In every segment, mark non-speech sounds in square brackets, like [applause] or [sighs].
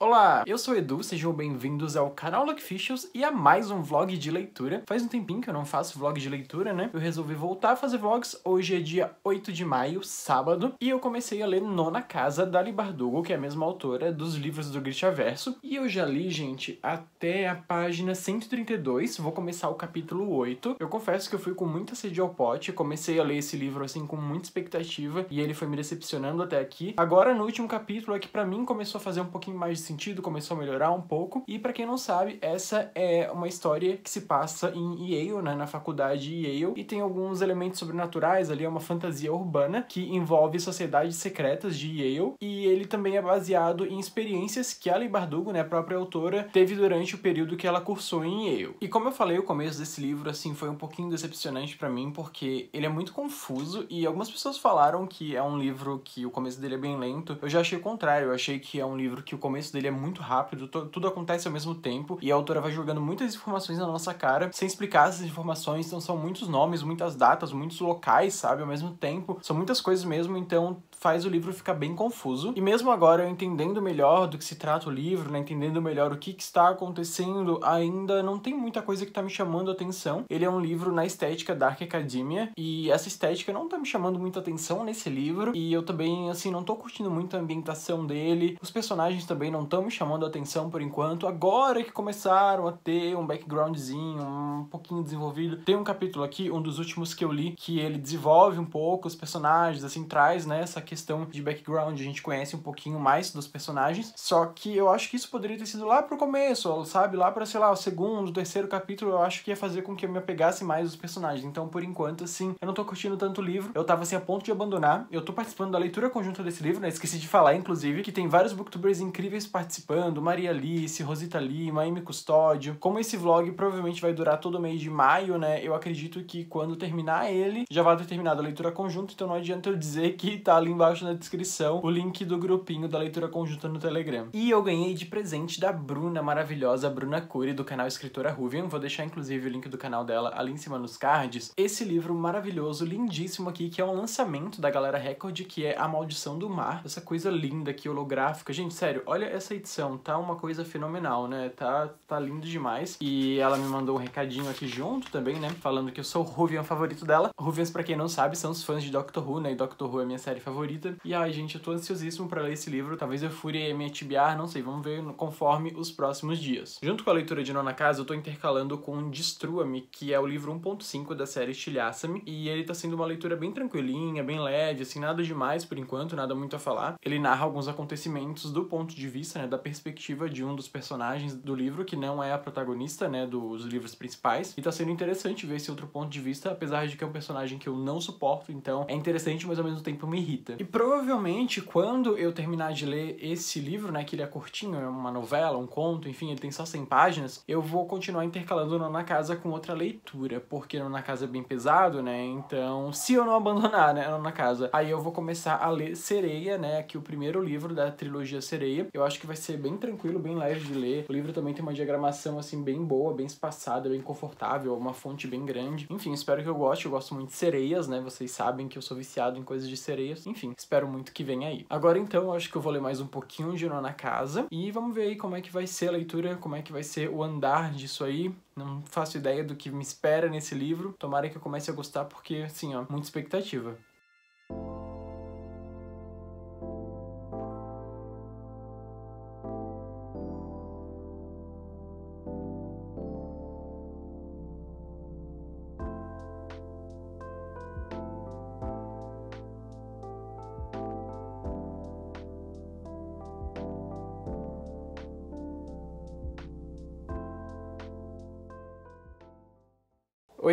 Olá, eu sou o Edu, sejam bem-vindos ao canal Lockficials e a mais um vlog de leitura. Faz um tempinho que eu não faço vlog de leitura, né? Eu resolvi voltar a fazer vlogs, hoje é dia 8 de maio, sábado, e eu comecei a ler Nona Casa, da Libardugo, Bardugo, que é a mesma autora dos livros do Averso. e eu já li, gente, até a página 132, vou começar o capítulo 8. Eu confesso que eu fui com muita sede ao pote, comecei a ler esse livro, assim, com muita expectativa, e ele foi me decepcionando até aqui. Agora, no último capítulo, é que pra mim começou a fazer um pouquinho mais sentido, começou a melhorar um pouco. E para quem não sabe, essa é uma história que se passa em Yale, né, na faculdade Yale, e tem alguns elementos sobrenaturais ali, é uma fantasia urbana que envolve sociedades secretas de Yale, e ele também é baseado em experiências que Ali Bardugo, né, a própria autora, teve durante o período que ela cursou em Yale. E como eu falei, o começo desse livro assim foi um pouquinho decepcionante para mim porque ele é muito confuso e algumas pessoas falaram que é um livro que o começo dele é bem lento. Eu já achei o contrário, eu achei que é um livro que o começo dele é muito rápido, tudo acontece ao mesmo tempo e a autora vai jogando muitas informações na nossa cara sem explicar essas informações, então são muitos nomes, muitas datas, muitos locais, sabe, ao mesmo tempo, são muitas coisas mesmo, então faz o livro ficar bem confuso. E mesmo agora, eu entendendo melhor do que se trata o livro, né, entendendo melhor o que, que está acontecendo, ainda não tem muita coisa que está me chamando a atenção. Ele é um livro na estética Dark Academia, e essa estética não está me chamando muita atenção nesse livro, e eu também, assim, não estou curtindo muito a ambientação dele, os personagens também não estão me chamando a atenção por enquanto, agora que começaram a ter um backgroundzinho, um pouquinho desenvolvido. Tem um capítulo aqui, um dos últimos que eu li, que ele desenvolve um pouco os personagens, assim, traz, né, essa questão de background, a gente conhece um pouquinho mais dos personagens, só que eu acho que isso poderia ter sido lá pro começo, sabe? Lá para sei lá, o segundo, terceiro capítulo, eu acho que ia fazer com que eu me apegasse mais os personagens. Então, por enquanto, assim, eu não tô curtindo tanto o livro, eu tava assim a ponto de abandonar. Eu tô participando da leitura conjunta desse livro, né? Esqueci de falar, inclusive, que tem vários booktubers incríveis participando, Maria Alice, Rosita Lima, Amy Custódio. Como esse vlog provavelmente vai durar todo o mês de maio, né? Eu acredito que quando terminar ele, já vai ter terminado a leitura conjunta, então não adianta eu dizer que tá ali embaixo na descrição o link do grupinho da leitura conjunta no Telegram. E eu ganhei de presente da Bruna maravilhosa, Bruna Cury, do canal Escritora Ruvian. Vou deixar inclusive o link do canal dela ali em cima nos cards. Esse livro maravilhoso, lindíssimo aqui, que é um lançamento da Galera Record, que é A Maldição do Mar. Essa coisa linda aqui, holográfica. Gente, sério, olha essa edição, tá uma coisa fenomenal, né? Tá, tá lindo demais. E ela me mandou um recadinho aqui junto também, né? Falando que eu sou o Ruvian favorito dela. Ruvians, pra quem não sabe, são os fãs de Doctor Who, né? E Doctor Who é minha série favorita favorita. E ai, gente, eu tô ansiosíssimo para ler esse livro. Talvez eu fure me atibiar, não sei, vamos ver conforme os próximos dias. Junto com a leitura de Nona Casa, eu tô intercalando com Destrua-me, que é o livro 1.5 da série Estilhaça-me, e ele tá sendo uma leitura bem tranquilinha, bem leve, assim, nada demais por enquanto, nada muito a falar. Ele narra alguns acontecimentos do ponto de vista, né, da perspectiva de um dos personagens do livro, que não é a protagonista, né, dos livros principais, e tá sendo interessante ver esse outro ponto de vista, apesar de que é um personagem que eu não suporto, então é interessante, mas ao mesmo tempo me irrita. E provavelmente, quando eu terminar de ler esse livro, né, que ele é curtinho, é uma novela, um conto, enfim, ele tem só 100 páginas, eu vou continuar intercalando no Na Casa com outra leitura, porque no Na Casa é bem pesado, né, então se eu não abandonar, né, no Na Casa, aí eu vou começar a ler Sereia, né, que o primeiro livro da trilogia Sereia, eu acho que vai ser bem tranquilo, bem leve de ler, o livro também tem uma diagramação, assim, bem boa, bem espaçada, bem confortável, uma fonte bem grande, enfim, espero que eu goste, eu gosto muito de sereias, né, vocês sabem que eu sou viciado em coisas de sereias, enfim, enfim, espero muito que venha aí. Agora então, acho que eu vou ler mais um pouquinho de Nona Casa e vamos ver aí como é que vai ser a leitura, como é que vai ser o andar disso aí. Não faço ideia do que me espera nesse livro. Tomara que eu comece a gostar porque, assim, ó, muita expectativa.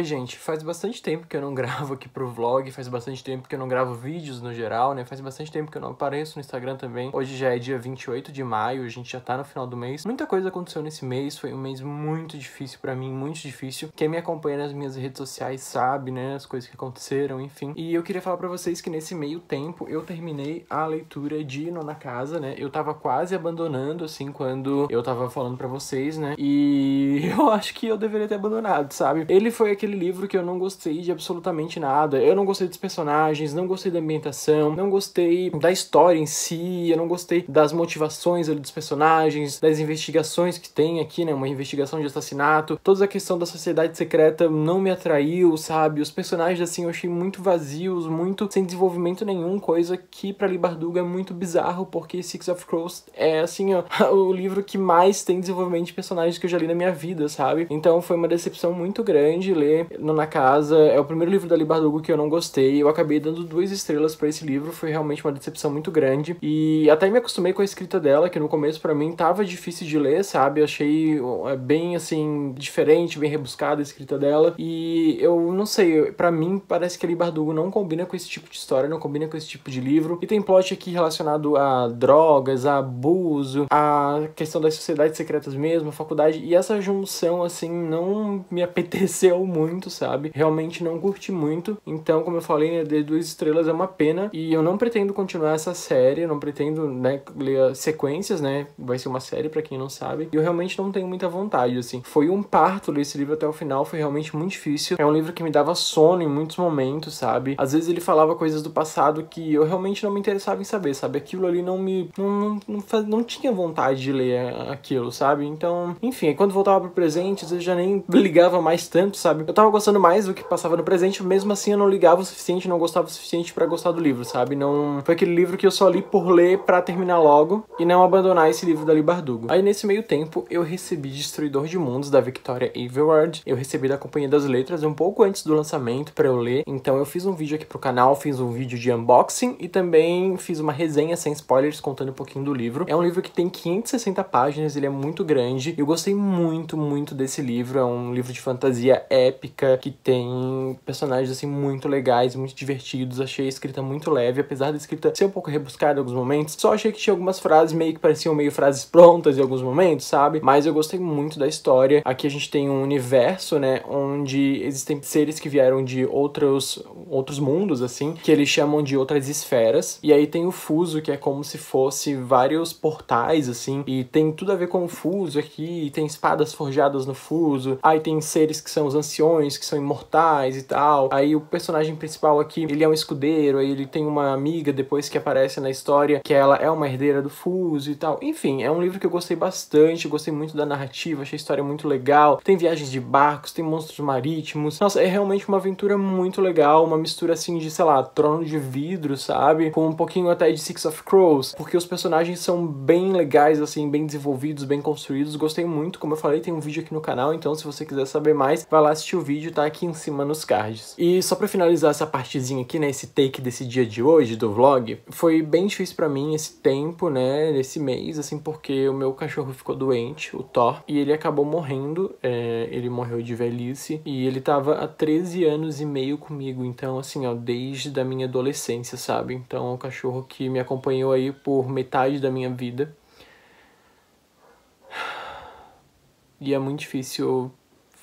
gente, faz bastante tempo que eu não [laughs] gravo aqui pro vlog, faz bastante tempo que eu não gravo vídeos no geral, né? Faz bastante tempo que eu não apareço no Instagram também. Hoje já é dia 28 de maio, a gente já tá no final do mês. Muita coisa aconteceu nesse mês, foi um mês muito difícil para mim, muito difícil. Quem me acompanha nas minhas redes sociais sabe, né, as coisas que aconteceram, enfim. E eu queria falar para vocês que nesse meio tempo eu terminei a leitura de Nona Casa, né? Eu tava quase abandonando, assim, quando eu tava falando para vocês, né? E [laughs] eu acho que eu deveria ter abandonado, sabe? Ele foi aquele aquele livro que eu não gostei de absolutamente nada. Eu não gostei dos personagens, não gostei da ambientação, não gostei da história em si, eu não gostei das motivações dos personagens, das investigações que tem aqui, né? Uma investigação de assassinato, toda a questão da sociedade secreta não me atraiu, sabe? Os personagens, assim, eu achei muito vazios, muito sem desenvolvimento nenhum, coisa que para Libardugo é muito bizarro, porque Six of Crows é, assim, ó, [laughs] o livro que mais tem desenvolvimento de personagens que eu já li na minha vida, sabe? Então foi uma decepção muito grande ler na casa É o primeiro livro da Libardugo que eu não gostei. Eu acabei dando duas estrelas para esse livro, foi realmente uma decepção muito grande. E até me acostumei com a escrita dela, que no começo para mim tava difícil de ler, sabe? Eu achei bem assim diferente, bem rebuscada a escrita dela. E eu não sei, para mim parece que a Libardugo não combina com esse tipo de história, não combina com esse tipo de livro. E tem plot aqui relacionado a drogas, a abuso, a questão das sociedades secretas mesmo, a faculdade. E essa junção assim não me [laughs] apeteceu muito muito, sabe? Realmente não curti muito. Então, como eu falei, né, de duas estrelas é uma pena. E eu não pretendo continuar essa série, não pretendo, né, ler sequências, né? Vai ser uma série, para quem não sabe. E eu realmente não tenho muita vontade, assim. Foi um parto ler esse livro até o final, foi realmente muito difícil. É um livro que me dava sono em muitos momentos, sabe? Às vezes ele falava coisas do passado que eu realmente não me interessava em saber, sabe? Aquilo ali não me. não, não, não, faz, não tinha vontade de ler é, aquilo, sabe? Então, enfim, quando voltava pro presente, às vezes eu já nem ligava mais tanto, sabe? Eu tava tava gostando mais do que passava no presente, mesmo assim eu não ligava o suficiente, não gostava o suficiente para gostar do livro, sabe? Não foi aquele livro que eu só li por ler para terminar logo e não abandonar esse livro da Libardugo. Bardugo. Aí nesse meio tempo eu recebi Destruidor de Mundos da Victoria Everard, eu recebi da Companhia das Letras um pouco antes do lançamento para eu ler, então eu fiz um vídeo aqui pro canal, fiz um vídeo de unboxing e também fiz uma resenha sem spoilers contando um pouquinho do livro. É um livro que tem 560 páginas, ele é muito grande. Eu gostei muito, muito desse livro, é um livro de fantasia épico que tem personagens assim muito legais, muito divertidos. Achei a escrita muito leve, apesar da escrita ser um pouco rebuscada em alguns momentos. Só achei que tinha algumas frases meio que pareciam meio frases prontas em alguns momentos, sabe? Mas eu gostei muito da história. Aqui a gente tem um universo, né, onde existem seres que vieram de outros outros mundos assim, que eles chamam de outras esferas. E aí tem o fuso, que é como se fosse vários portais assim, e tem tudo a ver com o fuso aqui, tem espadas forjadas no fuso. Aí tem seres que são os anciões que são imortais e tal. Aí o personagem principal aqui, ele é um escudeiro, aí ele tem uma amiga depois que aparece na história que ela é uma herdeira do fuso e tal. Enfim, é um livro que eu gostei bastante, gostei muito da narrativa, achei a história muito legal. Tem viagens de barcos, tem monstros marítimos. Nossa, é realmente uma aventura muito legal, uma mistura assim de, sei lá, trono de vidro, sabe? Com um pouquinho até de Six of Crows, porque os personagens são bem legais, assim, bem desenvolvidos, bem construídos. Gostei muito, como eu falei, tem um vídeo aqui no canal, então se você quiser saber mais, vai lá assistir o vídeo tá aqui em cima nos cards. E só pra finalizar essa partezinha aqui, né, esse take desse dia de hoje, do vlog, foi bem difícil para mim esse tempo, né, nesse mês, assim, porque o meu cachorro ficou doente, o Thor, e ele acabou morrendo, é, ele morreu de velhice, e ele tava há 13 anos e meio comigo, então, assim, ó, desde da minha adolescência, sabe? Então, é um cachorro que me acompanhou aí por metade da minha vida. E é muito difícil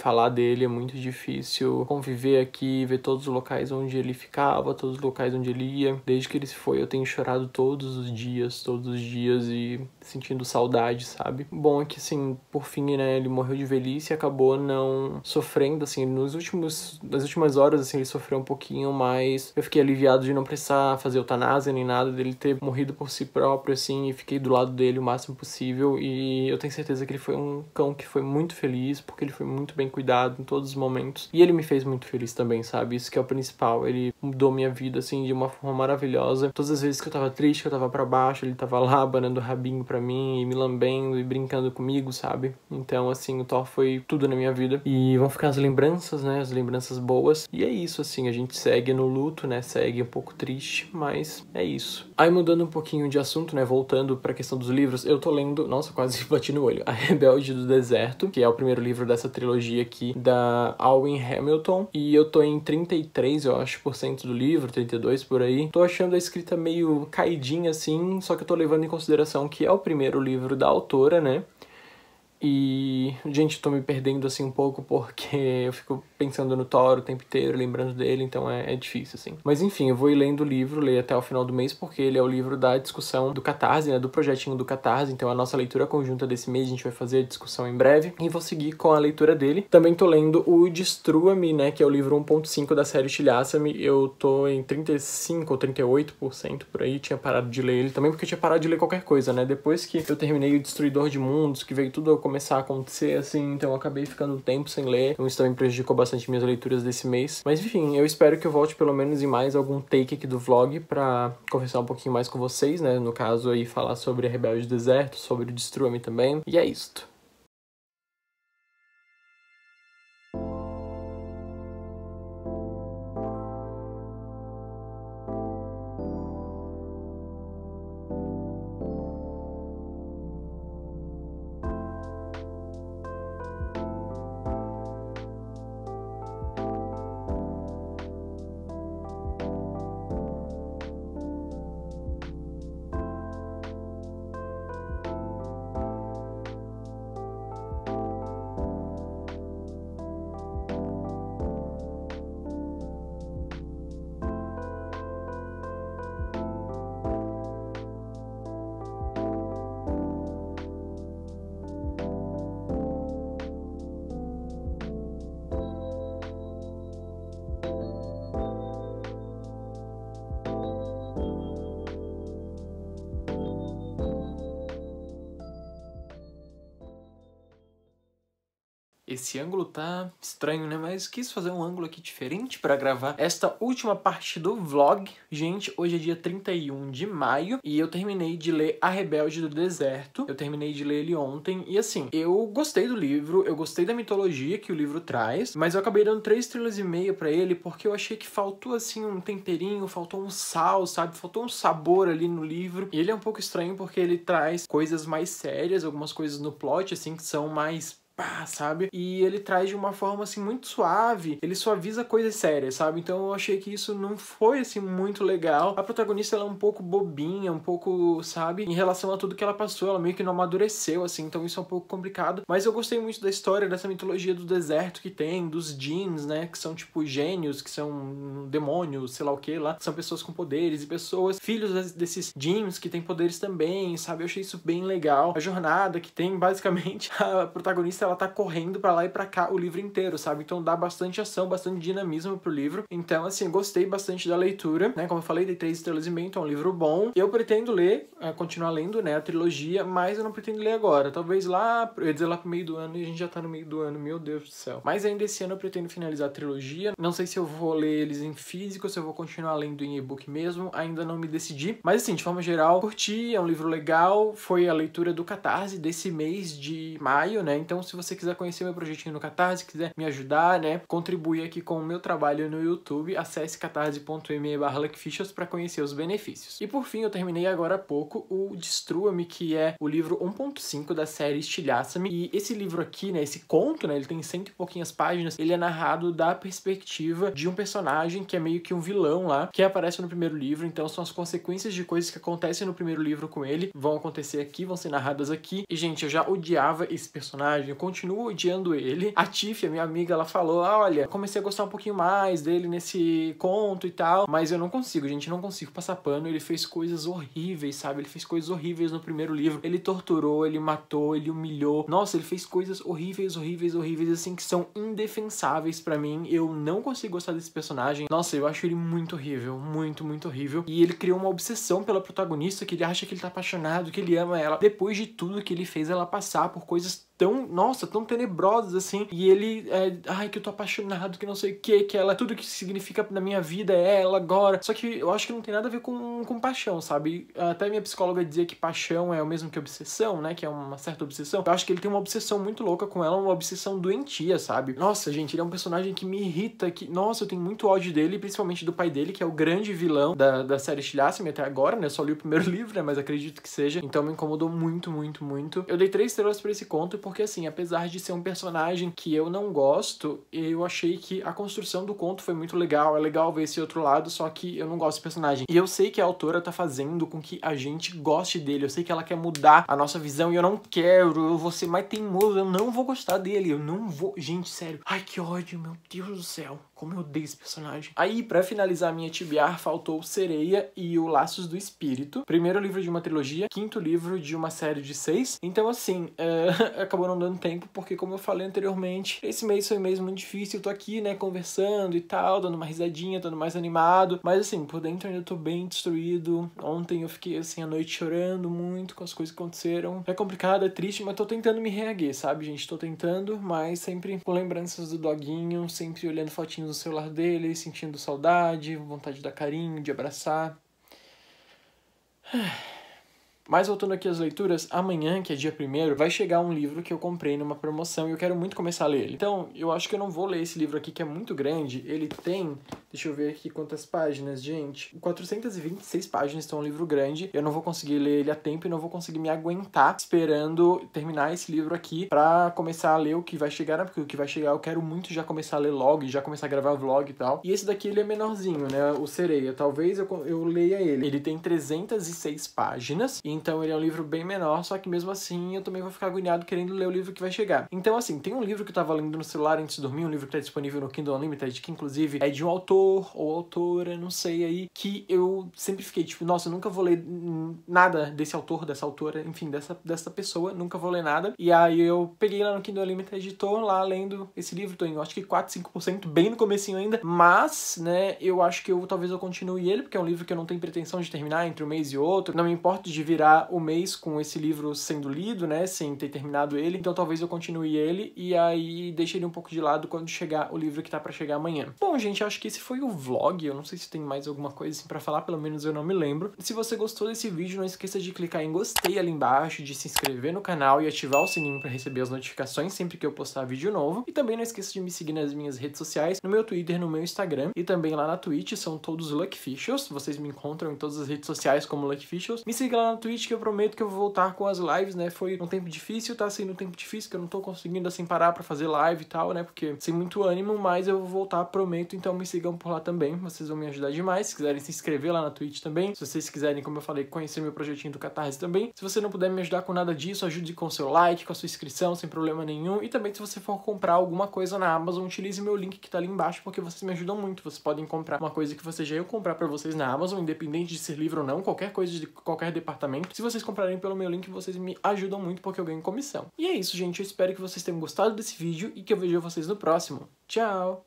falar dele, é muito difícil conviver aqui, ver todos os locais onde ele ficava, todos os locais onde ele ia. Desde que ele se foi, eu tenho chorado todos os dias, todos os dias e sentindo saudade, sabe? Bom é que, assim, por fim, né, ele morreu de velhice e acabou não sofrendo, assim, nos últimos, nas últimas horas, assim, ele sofreu um pouquinho, mas eu fiquei aliviado de não precisar fazer eutanásia nem nada, dele ter morrido por si próprio, assim, e fiquei do lado dele o máximo possível e eu tenho certeza que ele foi um cão que foi muito feliz, porque ele foi muito bem cuidado em todos os momentos. E ele me fez muito feliz também, sabe? Isso que é o principal. Ele mudou minha vida, assim, de uma forma maravilhosa. Todas as vezes que eu tava triste, que eu tava para baixo, ele tava lá abanando o rabinho para mim e me lambendo e brincando comigo, sabe? Então, assim, o Thor foi tudo na minha vida. E vão ficar as lembranças, né? As lembranças boas. E é isso, assim, a gente segue no luto, né? Segue um pouco triste, mas é isso. Aí mudando um pouquinho de assunto, né? Voltando pra questão dos livros, eu tô lendo, nossa, quase [laughs] bati no olho, A Rebelde do Deserto, que é o primeiro livro dessa trilogia trilogia aqui da Alwyn Hamilton e eu tô em 33, eu acho, por cento do livro, 32 por aí. Tô achando a escrita meio caidinha assim, só que eu tô levando em consideração que é o primeiro livro da autora, né? E, gente, eu tô me perdendo assim um pouco porque [laughs] eu fico pensando no Thor o tempo inteiro, lembrando dele, então é, é difícil, assim. Mas enfim, eu vou ir lendo o livro, leio até o final do mês, porque ele é o livro da discussão do Catarse, né? Do projetinho do Catarse. Então a nossa leitura conjunta desse mês, a gente vai fazer a discussão em breve. E vou seguir com a leitura dele. Também tô lendo o Destrua-me, né? Que é o livro 1.5 da série Estilhaça-me. Eu tô em 35 ou 38% por aí. Tinha parado de ler ele também, porque eu tinha parado de ler qualquer coisa, né? Depois que eu terminei o Destruidor de Mundos, que veio tudo a começar a acontecer, assim, então eu acabei ficando um tempo sem ler, então isso também prejudicou bastante minhas leituras desse mês. Mas enfim, eu espero que eu volte pelo menos em mais algum take aqui do vlog para conversar um pouquinho mais com vocês, né? No caso aí falar sobre a Rebelde do Deserto, sobre o Destrua-me também. E é isto. Esse ângulo tá estranho, né? Mas quis fazer um ângulo aqui diferente para gravar esta última parte do vlog. Gente, hoje é dia 31 de maio e eu terminei de ler A Rebelde do Deserto. Eu terminei de ler ele ontem e assim, eu gostei do livro, eu gostei da mitologia que o livro traz, mas eu acabei dando três estrelas e meia para ele porque eu achei que faltou assim um temperinho, faltou um sal, sabe? Faltou um sabor ali no livro. E ele é um pouco estranho porque ele traz coisas mais sérias, algumas coisas no plot assim que são mais pá, sabe? E ele traz de uma forma assim muito suave, ele suaviza coisas sérias, sabe? Então eu achei que isso não foi assim muito legal. A protagonista ela é um pouco bobinha, um pouco, sabe, em relação a tudo que ela passou, ela meio que não amadureceu assim, então isso é um pouco complicado, mas eu gostei muito da história dessa mitologia do deserto que tem, dos jeans, né, que são tipo gênios, que são demônios, sei lá o que lá, são pessoas com poderes e pessoas filhos desses jeans que têm poderes também, sabe? Eu achei isso bem legal. A jornada que tem basicamente [laughs] a protagonista ela tá correndo para lá e para cá o livro inteiro, sabe? Então dá bastante ação, bastante dinamismo pro livro. Então, assim, gostei bastante da leitura, né? Como eu falei, de três estrelas e meio, então é um livro bom. Eu pretendo ler, é, continuar lendo, né, a trilogia, mas eu não pretendo ler agora. Talvez lá, eu ia dizer lá pro meio do ano e a gente já tá no meio do ano, meu Deus do céu. Mas ainda esse ano eu pretendo finalizar a trilogia. Não sei se eu vou ler eles em físico, se eu vou continuar lendo em e-book mesmo, ainda não me decidi. Mas assim, de forma geral, curti, é um livro legal. Foi a leitura do Catarse desse mês de maio, né? Então, se se você quiser conhecer meu projetinho no Catarse, quiser me ajudar, né, contribuir aqui com o meu trabalho no YouTube, acesse catarse.me barra para conhecer os benefícios. E por fim, eu terminei agora há pouco o Destrua-me, que é o livro 1.5 da série Estilhaça-me, e esse livro aqui, né, esse conto, né, ele tem cento e pouquinhas páginas, ele é narrado da perspectiva de um personagem que é meio que um vilão lá, que aparece no primeiro livro, então são as consequências de coisas que acontecem no primeiro livro com ele, vão acontecer aqui, vão ser narradas aqui, e gente, eu já odiava esse personagem, continuo odiando ele. A Tiff, a minha amiga, ela falou: ah, olha, comecei a gostar um pouquinho mais dele nesse conto e tal, mas eu não consigo, gente, não consigo passar pano. Ele fez coisas horríveis, sabe? Ele fez coisas horríveis no primeiro livro. Ele torturou, ele matou, ele humilhou. Nossa, ele fez coisas horríveis, horríveis, horríveis, assim, que são indefensáveis para mim. Eu não consigo gostar desse personagem. Nossa, eu acho ele muito horrível, muito, muito horrível. E ele criou uma obsessão pela protagonista que ele acha que ele tá apaixonado, que ele ama ela. Depois de tudo que ele fez ela passar por coisas tão, nossa, tão tenebrosas assim. E ele é, ai, que eu tô apaixonado, que não sei o que, que ela, tudo que significa na minha vida é ela agora. Só que eu acho que não tem nada a ver com, com paixão, sabe? Até minha psicóloga dizia que paixão é o mesmo que obsessão, né? Que é uma certa obsessão. Eu acho que ele tem uma obsessão muito louca com ela, uma obsessão doentia, sabe? Nossa, gente, ele é um personagem que me irrita, que, nossa, eu tenho muito ódio dele, principalmente do pai dele, que é o grande vilão da, da série Stilasme até agora, né? Eu só li o primeiro [laughs] livro, né? Mas acredito que seja. Então me incomodou muito, muito, muito. Eu dei três estrelas pra esse conto porque porque assim, apesar de ser um personagem que eu não gosto, eu achei que a construção do conto foi muito legal, é legal ver esse outro lado, só que eu não gosto do personagem. E eu sei que a autora tá fazendo com que a gente goste dele, eu sei que ela quer mudar a nossa visão e eu não quero, eu vou ser mais teimoso, eu não vou gostar dele, eu não vou... Gente, sério, ai que ódio, meu Deus do céu, como eu odeio esse personagem. Aí, para finalizar minha tibiar, faltou Sereia e o Laços do Espírito, primeiro livro de uma trilogia, quinto livro de uma série de seis, então assim, é... [laughs] acabou não dando tempo, porque como eu falei anteriormente, esse mês foi um mês muito difícil, eu tô aqui, né, conversando e tal, dando uma risadinha, dando mais animado, mas assim, por dentro ainda tô bem destruído. Ontem eu fiquei assim a noite chorando muito com as coisas que aconteceram. É complicado, é triste, mas tô tentando me reerguer, sabe, gente? Tô tentando, mas sempre com lembranças do doguinho, sempre olhando fotinhos no celular dele, sentindo saudade, vontade de dar carinho, de abraçar. [sighs] Mas voltando aqui às leituras, amanhã, que é dia primeiro, vai chegar um livro que eu comprei numa promoção e eu quero muito começar a ler ele. Então, eu acho que eu não vou ler esse livro aqui, que é muito grande. Ele tem Deixa eu ver aqui quantas páginas, gente. 426 páginas, então é um livro grande. Eu não vou conseguir ler ele a tempo e não vou conseguir me aguentar esperando terminar esse livro aqui para começar a ler o que vai chegar, né? Porque o que vai chegar eu quero muito já começar a ler logo e já começar a gravar vlog e tal. E esse daqui ele é menorzinho, né? O Sereia. Talvez eu, eu leia ele. Ele tem 306 páginas, então ele é um livro bem menor, só que mesmo assim eu também vou ficar agoniado querendo ler o livro que vai chegar. Então, assim, tem um livro que eu tava lendo no celular antes de dormir, um livro que tá disponível no Kindle Unlimited, que inclusive é de um autor autor ou autora, não sei aí, que eu sempre fiquei tipo, nossa, eu nunca vou ler nada desse autor, dessa autora, enfim, dessa, dessa pessoa, nunca vou ler nada. E aí eu peguei lá no Kindle Unlimited Editor, lá lendo esse livro, tô em acho que 4, 5%, bem no comecinho ainda, mas, né, eu acho que eu talvez eu continue ele, porque é um livro que eu não tenho pretensão de terminar entre um mês e outro, não me importo de virar o mês com esse livro sendo lido, né, sem ter terminado ele, então talvez eu continue ele e aí deixe ele um pouco de lado quando chegar o livro que tá para chegar amanhã. Bom, gente, acho que esse foi foi o vlog, eu não sei se tem mais alguma coisa assim pra falar, pelo menos eu não me lembro. Se você gostou desse vídeo, não esqueça de clicar em gostei ali embaixo, de se inscrever no canal e ativar o sininho para receber as notificações sempre que eu postar vídeo novo. E também não esqueça de me seguir nas minhas redes sociais, no meu Twitter, no meu Instagram e também lá na Twitch, são todos Luckfishers. Vocês me encontram em todas as redes sociais como Luckfishers. Me siga lá na Twitch que eu prometo que eu vou voltar com as lives, né? Foi um tempo difícil, tá sendo um tempo difícil que eu não tô conseguindo assim parar para fazer live e tal, né? Porque sem muito ânimo, mas eu vou voltar, prometo, então me sigam por lá também, vocês vão me ajudar demais. Se quiserem se inscrever lá na Twitch também, se vocês quiserem, como eu falei, conhecer meu projetinho do Catarse também. Se você não puder me ajudar com nada disso, ajude com seu like, com a sua inscrição, sem problema nenhum. E também se você for comprar alguma coisa na Amazon, utilize meu link que tá ali embaixo, porque vocês me ajudam muito. Vocês podem comprar uma coisa que você já ia comprar para vocês na Amazon, independente de ser livro ou não, qualquer coisa de qualquer departamento. Se vocês comprarem pelo meu link, vocês me ajudam muito porque eu ganho comissão. E é isso, gente. Eu espero que vocês tenham gostado desse vídeo e que eu vejo vocês no próximo. Tchau!